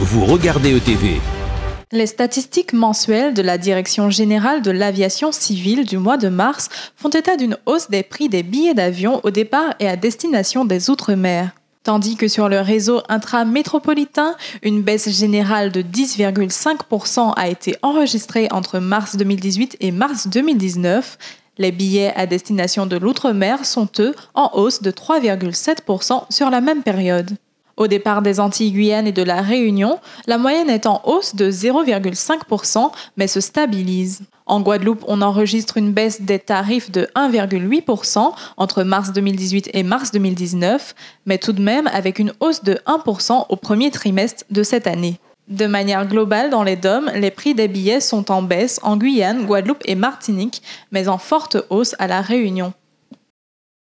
Vous regardez ETV. Les statistiques mensuelles de la Direction générale de l'aviation civile du mois de mars font état d'une hausse des prix des billets d'avion au départ et à destination des Outre-mer. Tandis que sur le réseau intramétropolitain, une baisse générale de 10,5% a été enregistrée entre mars 2018 et mars 2019, les billets à destination de l'outre-mer sont eux en hausse de 3,7% sur la même période. Au départ des Antilles Guyane et de la Réunion, la moyenne est en hausse de 0,5%, mais se stabilise. En Guadeloupe, on enregistre une baisse des tarifs de 1,8% entre mars 2018 et mars 2019, mais tout de même avec une hausse de 1% au premier trimestre de cette année. De manière globale, dans les DOM, les prix des billets sont en baisse en Guyane, Guadeloupe et Martinique, mais en forte hausse à La Réunion.